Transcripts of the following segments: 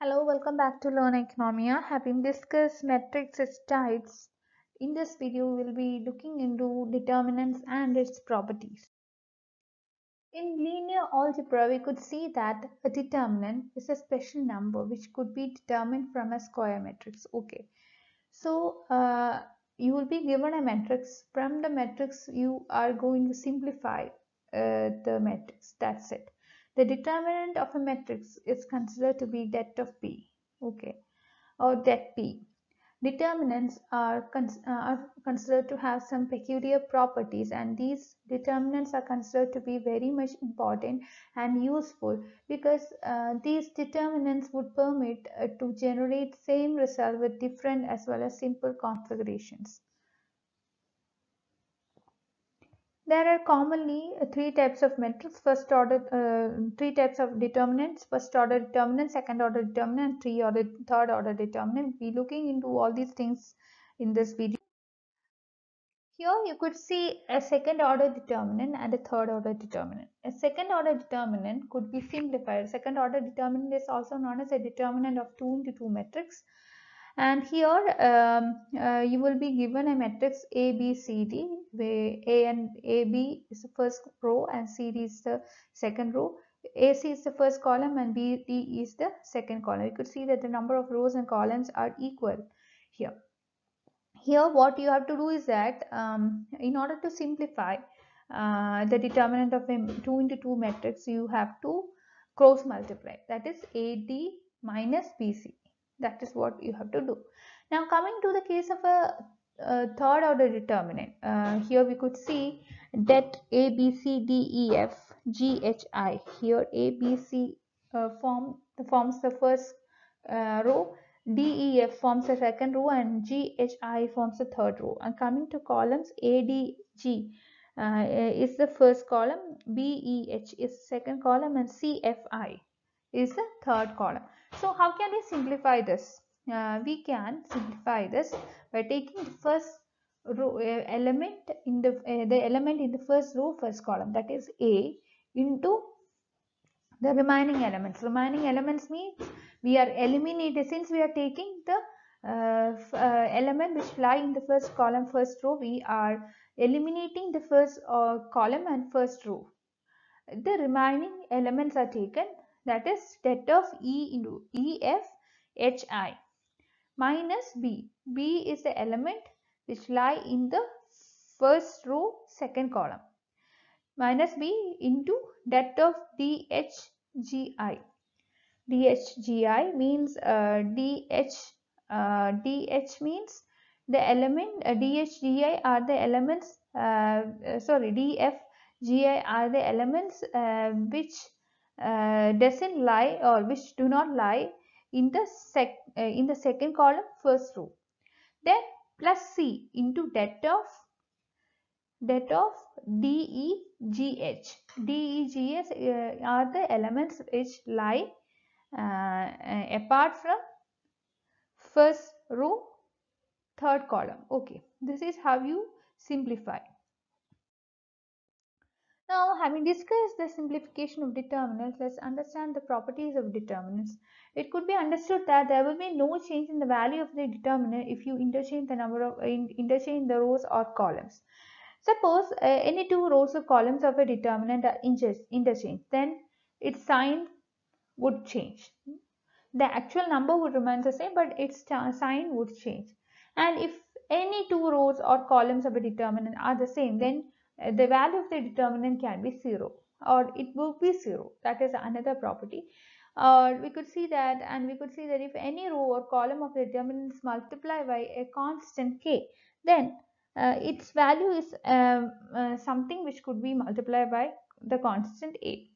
Hello, welcome back to Learn Economia. Having discussed metrics types, in this video we'll be looking into determinants and its properties. In linear algebra, we could see that a determinant is a special number which could be determined from a square matrix. Okay, so uh, you will be given a matrix. From the matrix, you are going to simplify uh, the matrix. That's it. The determinant of a matrix is considered to be det of P, okay, or det P. Determinants are, uh, are considered to have some peculiar properties and these determinants are considered to be very much important and useful because uh, these determinants would permit uh, to generate same result with different as well as simple configurations. There are commonly three types of matrices. first order, uh, three types of determinants, first order determinant, second order determinant, three order, third order determinant. We'll be looking into all these things in this video. Here you could see a second order determinant and a third order determinant. A second order determinant could be simplified. Second order determinant is also known as a determinant of 2 into 2 matrix and here um, uh, you will be given a matrix A, B, C, D where A and AB is the first row and CD is the second row. AC is the first column and BD is the second column. You could see that the number of rows and columns are equal here. Here what you have to do is that um, in order to simplify uh, the determinant of a 2 into 2 matrix you have to cross multiply that is AD minus BC that is what you have to do. Now coming to the case of a uh, third order determinant. Uh, here we could see that A, B, C, D, E, F, G, H, I. Here A, B, C uh, form forms the first uh, row, D, E, F forms the second row, and G, H, I forms the third row. And coming to columns, A, D, G uh, uh, is the first column, B, E, H is second column, and C, F, I is the third column. So how can we simplify this? uh, we can simplify this by taking the first row uh, element in the uh, the element in the first row first column that is a into the remaining elements remaining elements means we are eliminating since we are taking the uh, uh, element which lie in the first column first row we are eliminating the first uh, column and first row the remaining elements are taken that is set of e into ef hi minus B. B is the element which lie in the first row second column minus B into that of DHGI. DHGI means uh, DH, uh, DH means the element uh, DHGI are the elements uh, uh sorry DFGI are the elements uh, which uh, doesn't lie or which do not lie in the, sec, uh, in the second column first row. Then plus C into debt of debt of D E G H D E G S uh, eh, are the elements which lie uh, apart from first row third column. Okay, this is how you simplify. Now, having discussed the simplification of determinants, let's understand the properties of determinants. It could be understood that there will be no change in the value of the determinant if you interchange the number of interchange the rows or columns. Suppose uh, any two rows or columns of a determinant are interchanged, then its sign would change. The actual number would remain the same, but its sign would change. And if any two rows or columns of a determinant are the same, then uh, the value of the determinant can be 0 or it will be 0 that is another property or uh, we could see that and we could see that if any row or column of the determinants multiply by a constant k then uh, its value is um, uh, something which could be multiplied by the constant a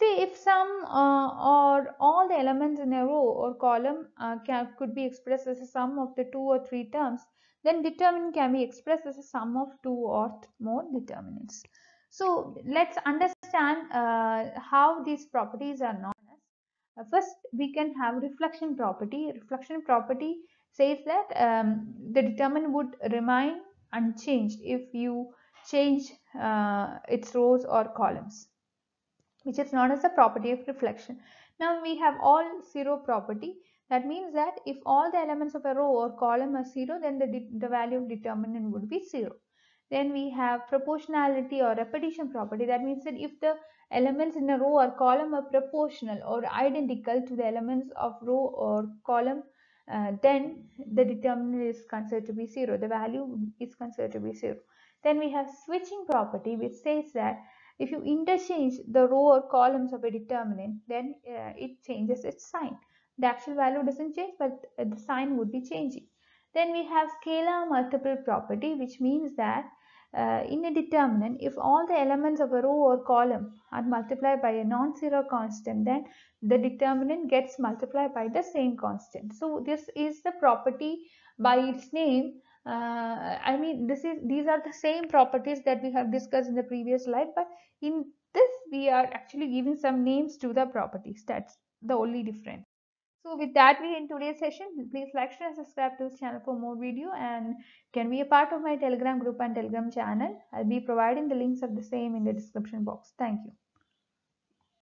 See if some uh, or all the elements in a row or column uh, can, could be expressed as a sum of the two or three terms, then determinant can be expressed as a sum of two or more determinants. So let's understand uh, how these properties are known as. Uh, first, we can have reflection property. Reflection property says that um, the determinant would remain unchanged if you change uh, its rows or columns which is known as the property of reflection. Now we have all zero property. That means that if all the elements of a row or column are zero, then the, the value of determinant would be zero. Then we have proportionality or repetition property. That means that if the elements in a row or column are proportional or identical to the elements of row or column, uh, then the determinant is considered to be zero. The value is considered to be zero. Then we have switching property which says that if you interchange the row or columns of a determinant, then uh, it changes its sign. The actual value doesn't change, but the sign would be changing. Then we have scalar multiple property, which means that uh, in a determinant, if all the elements of a row or column are multiplied by a non-zero constant, then the determinant gets multiplied by the same constant. So this is the property by its name uh, I mean this is these are the same properties that we have discussed in the previous slide but in this we are actually giving some names to the properties that's the only difference. So with that we end today's session. Please like, share and subscribe to this channel for more video and can be a part of my telegram group and telegram channel. I'll be providing the links of the same in the description box. Thank you.